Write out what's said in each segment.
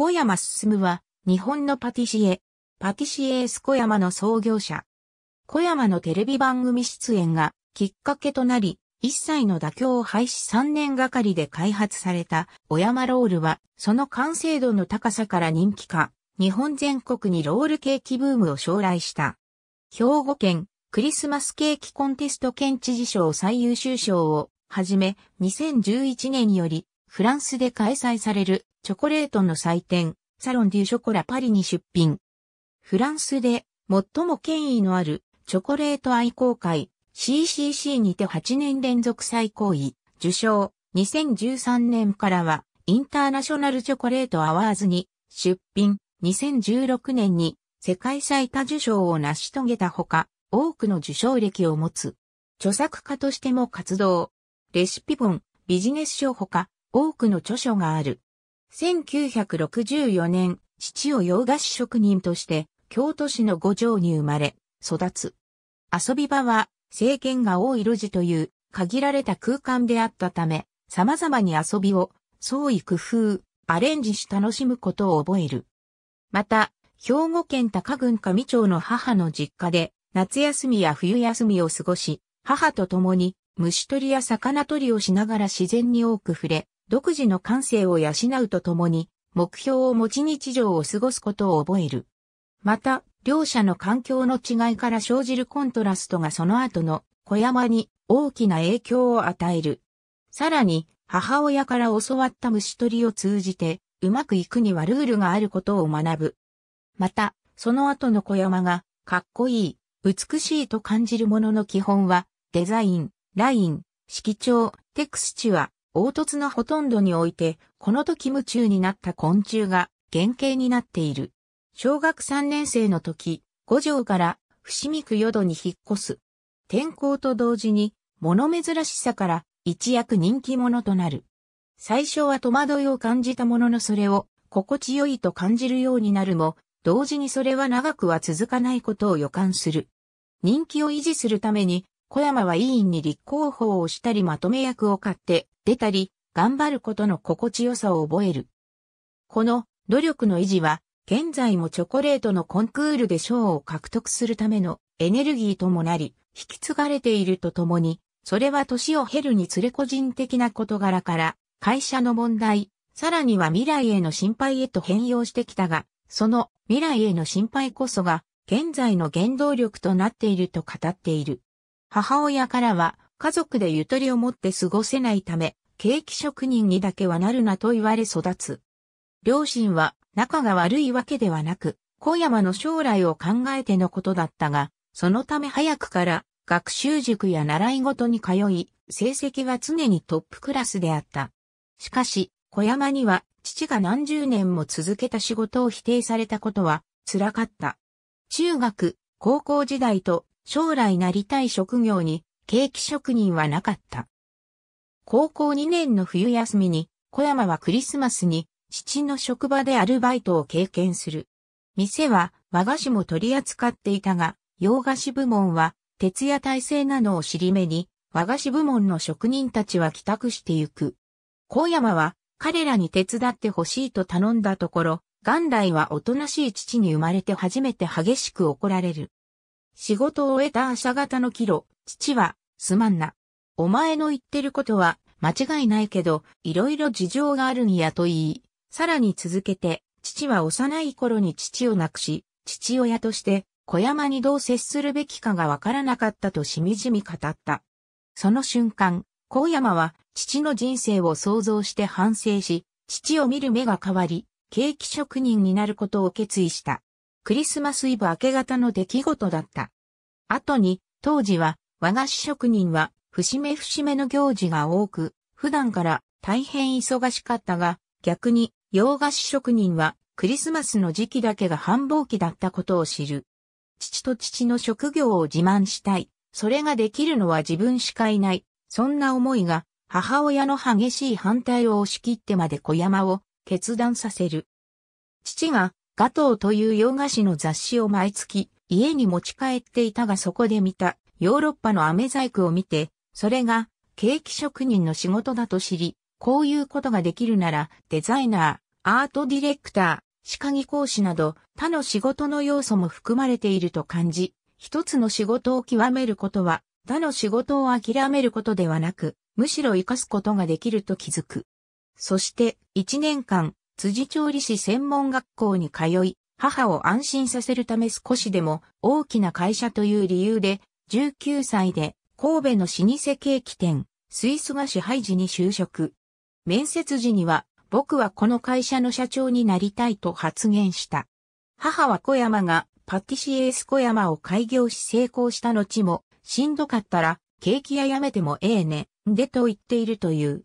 小山進は、日本のパティシエ、パティシエース小山の創業者。小山のテレビ番組出演がきっかけとなり、一切の妥協を廃止3年がかりで開発された小山ロールは、その完成度の高さから人気化、日本全国にロールケーキブームを将来した。兵庫県クリスマスケーキコンテスト県知事賞最優秀賞をはじめ、2011年よりフランスで開催されるチョコレートの祭典、サロンデュショコラパリに出品。フランスで最も権威のあるチョコレート愛好会 CCC にて8年連続最高位受賞2013年からはインターナショナルチョコレートアワーズに出品2016年に世界最多受賞を成し遂げたほか多くの受賞歴を持つ著作家としても活動レシピ本ビジネス書ほか多くの著書がある。1964年、父を洋菓子職人として、京都市の五条に生まれ、育つ。遊び場は、政権が多い路地という限られた空間であったため、様々に遊びを、創意工夫、アレンジし楽しむことを覚える。また、兵庫県高郡上町の母の実家で、夏休みや冬休みを過ごし、母と共に虫取りや魚取りをしながら自然に多く触れ、独自の感性を養うとともに、目標を持ち日常を過ごすことを覚える。また、両者の環境の違いから生じるコントラストがその後の小山に大きな影響を与える。さらに、母親から教わった虫取りを通じて、うまくいくにはルールがあることを学ぶ。また、その後の小山が、かっこいい、美しいと感じるものの基本は、デザイン、ライン、色調、テクスチュア、凹凸のほとんどにおいて、この時夢中になった昆虫が原型になっている。小学3年生の時、五条から伏見区淀に引っ越す。天候と同時に、物珍しさから一躍人気者となる。最初は戸惑いを感じたもののそれを心地よいと感じるようになるも、同時にそれは長くは続かないことを予感する。人気を維持するために、小山は委員に立候補をしたりまとめ役を買って、出たり、頑張ることの心地よさを覚える。この努力の維持は、現在もチョコレートのコンクールで賞を獲得するためのエネルギーともなり、引き継がれているとともに、それは年を経るにつれ個人的な事柄から、会社の問題、さらには未来への心配へと変容してきたが、その未来への心配こそが、現在の原動力となっていると語っている。母親からは、家族でゆとりを持って過ごせないため、ケーキ職人にだけはなるなと言われ育つ。両親は仲が悪いわけではなく、小山の将来を考えてのことだったが、そのため早くから学習塾や習い事に通い、成績は常にトップクラスであった。しかし、小山には父が何十年も続けた仕事を否定されたことは辛かった。中学、高校時代と将来なりたい職業にケーキ職人はなかった。高校2年の冬休みに、小山はクリスマスに、父の職場でアルバイトを経験する。店は和菓子も取り扱っていたが、洋菓子部門は、徹夜体制なのを尻目に、和菓子部門の職人たちは帰宅してゆく。小山は、彼らに手伝ってほしいと頼んだところ、元来はおとなしい父に生まれて初めて激しく怒られる。仕事を終えた朝方の帰路、父は、すまんな。お前の言ってることは、間違いないけど、いろいろ事情があるんやと言い、さらに続けて、父は幼い頃に父を亡くし、父親として、小山にどう接するべきかがわからなかったとしみじみ語った。その瞬間、小山は父の人生を想像して反省し、父を見る目が変わり、ケーキ職人になることを決意した。クリスマスイブ明け方の出来事だった。後に、当時は和菓子職人は、節目節目の行事が多く、普段から大変忙しかったが、逆に洋菓子職人はクリスマスの時期だけが繁忙期だったことを知る。父と父の職業を自慢したい。それができるのは自分しかいない。そんな思いが母親の激しい反対を押し切ってまで小山を決断させる。父がガトーという洋菓子の雑誌を毎月家に持ち帰っていたがそこで見たヨーロッパの飴細工を見て、それがケーキ職人の仕事だと知り、こういうことができるならデザイナー、アートディレクター、歯科技講師など他の仕事の要素も含まれていると感じ、一つの仕事を極めることは他の仕事を諦めることではなく、むしろ活かすことができると気づく。そして一年間、辻調理師専門学校に通い、母を安心させるため少しでも大きな会社という理由で19歳で神戸の老舗ケーキ店、スイス子ハイジに就職。面接時には、僕はこの会社の社長になりたいと発言した。母は小山がパティシエース小山を開業し成功した後も、しんどかったら、ケーキ屋やめてもええね、でと言っているという。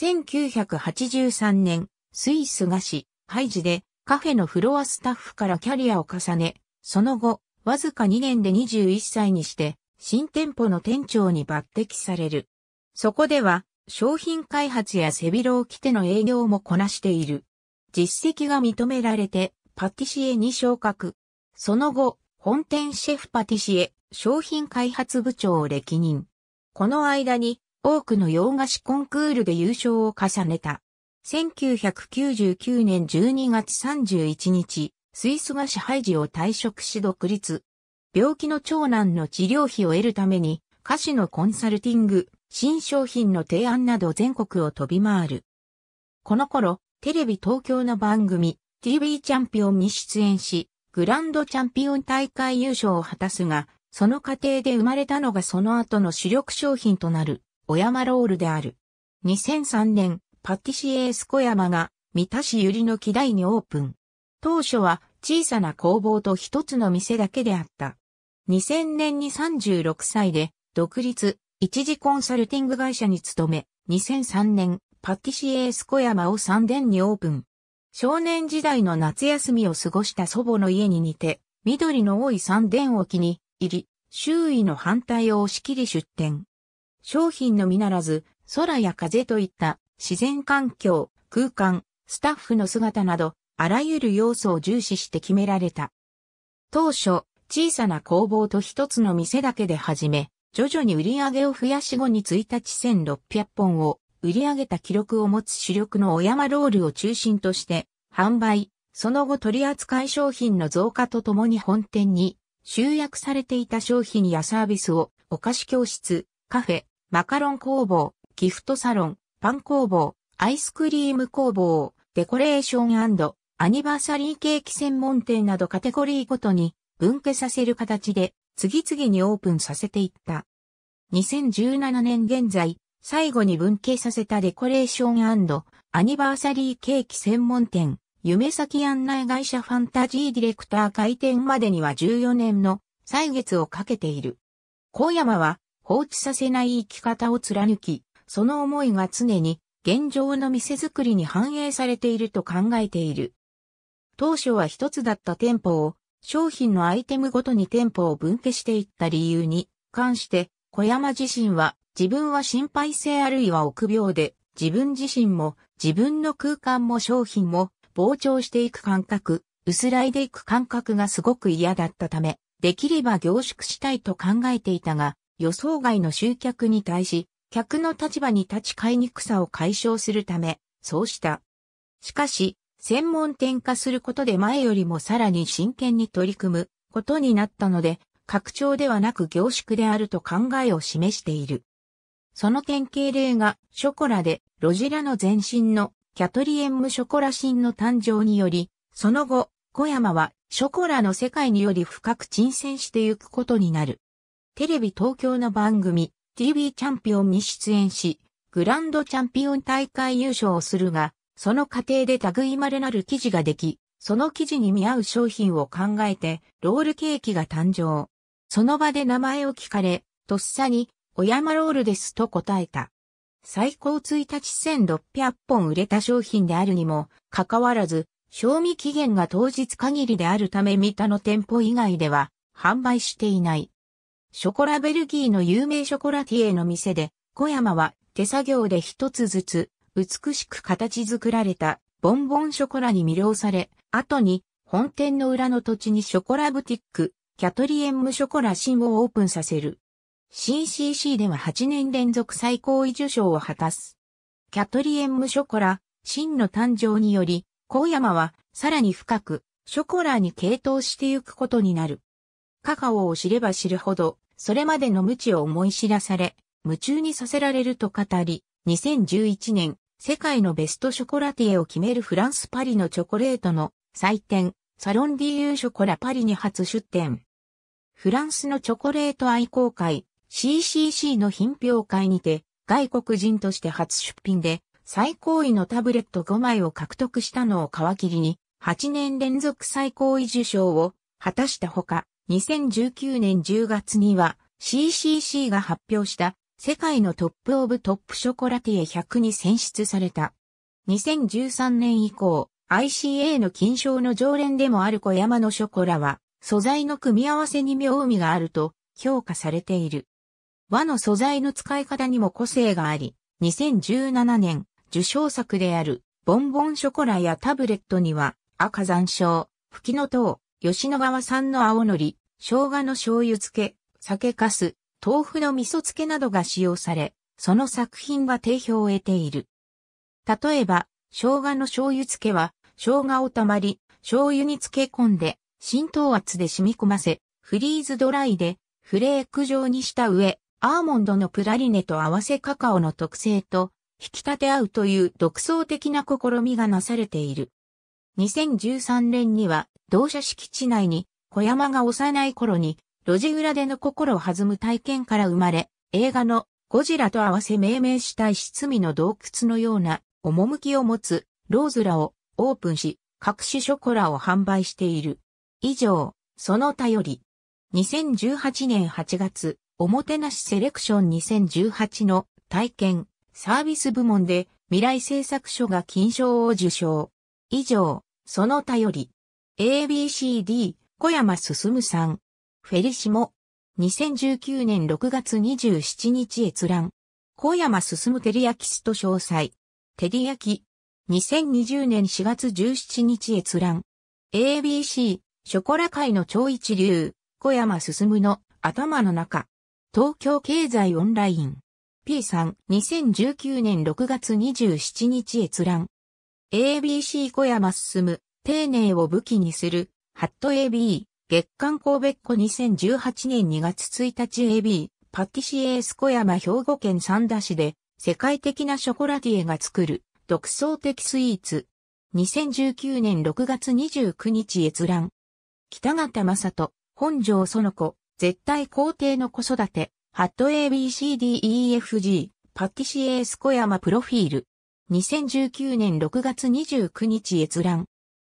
1983年、スイス菓子、ハイジでカフェのフロアスタッフからキャリアを重ね、その後、わずか2年で21歳にして、新店舗の店長に抜擢される。そこでは、商品開発や背広を着ての営業もこなしている。実績が認められて、パティシエに昇格。その後、本店シェフパティシエ、商品開発部長を歴任。この間に、多くの洋菓子コンクールで優勝を重ねた。1999年12月31日、スイスが支配時を退職し独立。病気の長男の治療費を得るために、歌手のコンサルティング、新商品の提案など全国を飛び回る。この頃、テレビ東京の番組、TV チャンピオンに出演し、グランドチャンピオン大会優勝を果たすが、その過程で生まれたのがその後の主力商品となる、小山ロールである。2003年、パティシエース小山が、三田市百合の木台にオープン。当初は小さな工房と一つの店だけであった。2000年に36歳で独立、一時コンサルティング会社に勤め、2003年、パティシエース小山を3殿にオープン。少年時代の夏休みを過ごした祖母の家に似て、緑の多い三殿を気に入り、周囲の反対を押し切り出店。商品のみならず、空や風といった自然環境、空間、スタッフの姿など、あらゆる要素を重視して決められた。当初、小さな工房と一つの店だけで始め、徐々に売り上げを増やし後に1日1600本を売り上げた記録を持つ主力の小山ロールを中心として販売、その後取扱い商品の増加とともに本店に集約されていた商品やサービスをお菓子教室、カフェ、マカロン工房、ギフトサロン、パン工房、アイスクリーム工房、デコレーションアニバーサリーケーキ専門店などカテゴリーごとに分岐させる形で次々にオープンさせていった。2017年現在、最後に分岐させたデコレーションアニバーサリーケーキ専門店、夢先案内会社ファンタジーディレクター開店までには14年の歳月をかけている。小山は放置させない生き方を貫き、その思いが常に現状の店づくりに反映されていると考えている。当初は一つだった店舗を、商品のアイテムごとに店舗を分家していった理由に関して、小山自身は自分は心配性あるいは臆病で、自分自身も自分の空間も商品も膨張していく感覚、薄らいでいく感覚がすごく嫌だったため、できれば凝縮したいと考えていたが、予想外の集客に対し、客の立場に立ち買いにくさを解消するため、そうした。しかし、専門店化することで前よりもさらに真剣に取り組むことになったので、拡張ではなく凝縮であると考えを示している。その典型例がショコラでロジラの前身のキャトリエンムショコラシンの誕生により、その後、小山はショコラの世界により深く沈潜してゆくことになる。テレビ東京の番組 TV チャンピオンに出演し、グランドチャンピオン大会優勝をするが、その過程で類まれなる生地ができ、その生地に見合う商品を考えて、ロールケーキが誕生。その場で名前を聞かれ、とっさに、小山ロールですと答えた。最高1日1600本売れた商品であるにも、かかわらず、賞味期限が当日限りであるため三田の店舗以外では、販売していない。ショコラベルギーの有名ショコラティエの店で、小山は手作業で一つずつ美しく形作られたボンボンショコラに魅了され、後に本店の裏の土地にショコラブティック、キャトリエンムショコラ新をオープンさせる。CCC では8年連続最高位受賞を果たす。キャトリエンムショコラ、ンの誕生により、高山はさらに深く、ショコラに傾倒してゆくことになる。カカオを知れば知るほど、それまでの無知を思い知らされ、夢中にさせられると語り、2011年、世界のベストショコラティエを決めるフランスパリのチョコレートの祭典、サロンディユーショコラパリに初出展。フランスのチョコレート愛好会 CCC の品評会にて外国人として初出品で最高位のタブレット5枚を獲得したのを皮切りに8年連続最高位受賞を果たしたほか2019年10月には CCC が発表した世界のトップオブトップショコラティエ100に選出された。2013年以降、ICA の金賞の常連でもある小山のショコラは、素材の組み合わせに妙味があると評価されている。和の素材の使い方にも個性があり、2017年、受賞作である、ボンボンショコラやタブレットには、赤山椒、吹きの塔、吉野川産の青のり、生姜の醤油漬け、酒粕、豆腐の味噌漬けなどが使用され、その作品は定評を得ている。例えば、生姜の醤油漬けは、生姜をたまり、醤油に漬け込んで、浸透圧で染み込ませ、フリーズドライで、フレーク状にした上、アーモンドのプラリネと合わせカカオの特性と、引き立て合うという独創的な試みがなされている。2013年には、同社敷地内に、小山が幼い頃に路地裏での心を弾む体験から生まれ、映画のゴジラと合わせ命名したい質味の洞窟のような趣を持つローズラをオープンし、各種ショコラを販売している。以上、その他より、2018年8月、おもてなしセレクション2018の体験、サービス部門で未来製作所が金賞を受賞。以上、その他より、ABCD 小山進さん。フェリシモ。2019年6月27日閲覧。小山進照り焼きスト詳細。照り焼き。2020年4月17日閲覧。ABC、ショコラ界の超一流、小山進の頭の中。東京経済オンライン。P さん、2019年6月27日閲覧。ABC 小山進、丁寧を武器にする、ハット AB。月刊神戸っ子2018年2月1日 AB、パティシエース小山兵庫県三田市で、世界的なショコラティエが作る、独創的スイーツ。2019年6月29日閲覧。北方正人、本庄園子、絶対皇帝の子育て、ハット ABCDEFG、パティシエース小山プロフィール。2019年6月29日閲覧。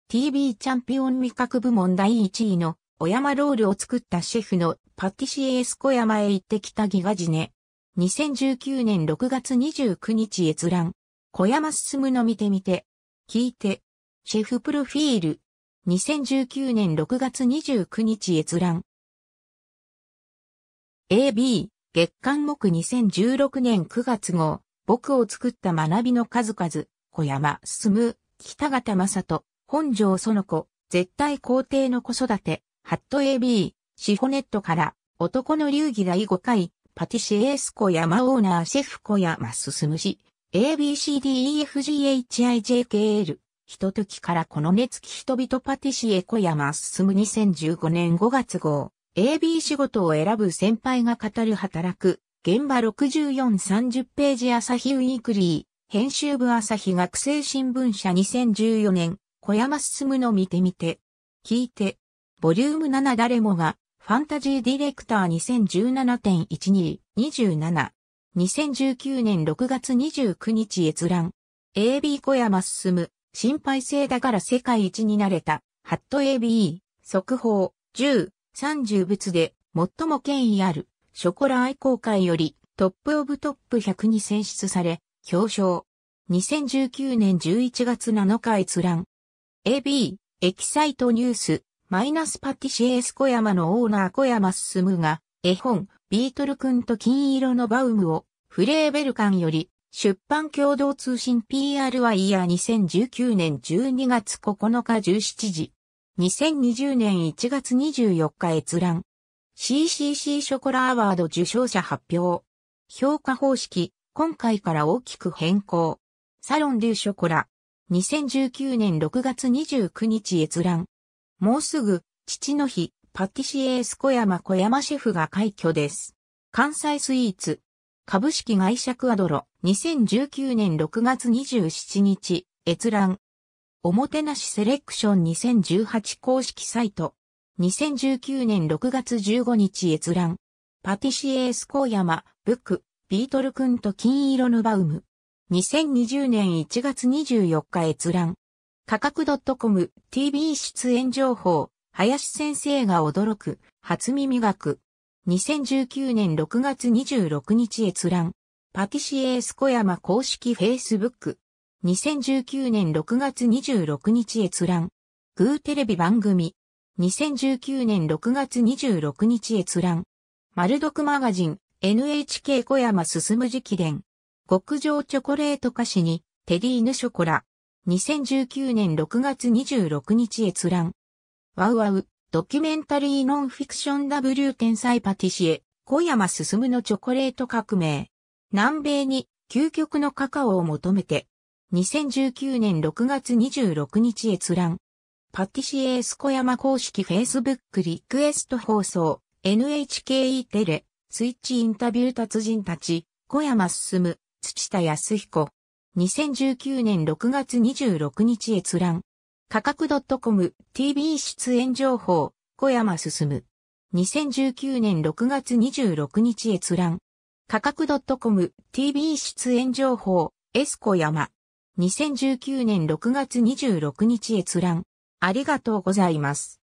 TV チャンピオン味覚部門第1位の小山ロールを作ったシェフのパティシエース小山へ行ってきたギガジネ。2019年6月29日閲覧。小山進の見てみて。聞いて。シェフプロフィール。2019年6月29日閲覧。AB、月刊目2016年9月号。僕を作った学びの数々。小山進、北方正人、本庄園子、絶対皇帝の子育て。ハット AB、シフォネットから、男の流儀第5回、パティシエース小山オーナーシェフ小山進し、ABCDEFGHIJKL、ひと時からこの熱き人々パティシエ小山進2015年5月号、AB 仕事を選ぶ先輩が語る働く、現場6430ページ朝日ウィークリー、編集部朝日学生新聞社2014年、小山進の見てみて、聞いて、ボリューム7誰もが、ファンタジーディレクター2017.12.27。2019年6月29日閲覧。AB 小山進、心配性だから世界一になれた。ハット AB、速報、10、30物で、最も権威ある、ショコラ愛好会より、トップオブトップ100に選出され、表彰。2019年11月7日閲覧。AB、エキサイトニュース、マイナスパティシエス小山のオーナー小山進が、絵本、ビートルくんと金色のバウムを、フレーベルカンより、出版共同通信 PR イヤー2019年12月9日17時。2020年1月24日閲覧。CCC ショコラアワード受賞者発表。評価方式、今回から大きく変更。サロン・デュ・ショコラ。2019年6月29日閲覧。もうすぐ、父の日、パティシエース小山小山シェフが開挙です。関西スイーツ。株式会社クアドロ、2019年6月27日、閲覧。おもてなしセレクション2018公式サイト。2019年6月15日閲覧。パティシエース小山、ブック、ビートル君と金色のバウム。2020年1月24日閲覧。価格 .com、TV 出演情報、林先生が驚く、初耳学。2019年6月26日閲覧。パティシエース小山公式 Facebook。2019年6月26日閲覧。グーテレビ番組。2019年6月26日閲覧。丸読マガジン NHK 小山進む直伝。極上チョコレート菓子にテリーヌショコラ。2019年6月26日閲覧。ワウワウ、ドキュメンタリーノンフィクション W 天才パティシエ、小山進のチョコレート革命。南米に究極のカカオを求めて。2019年6月26日閲覧。パティシエース小山公式 Facebook リクエスト放送。NHKE テレ、スイッチインタビュー達人たち、小山進、土田康彦。2019年6月26日閲覧。価格 .com TV 出演情報小山進。2019年6月26日閲覧。価格 .com TV 出演情報 S 小山。2019年6月26日閲覧。ありがとうございます。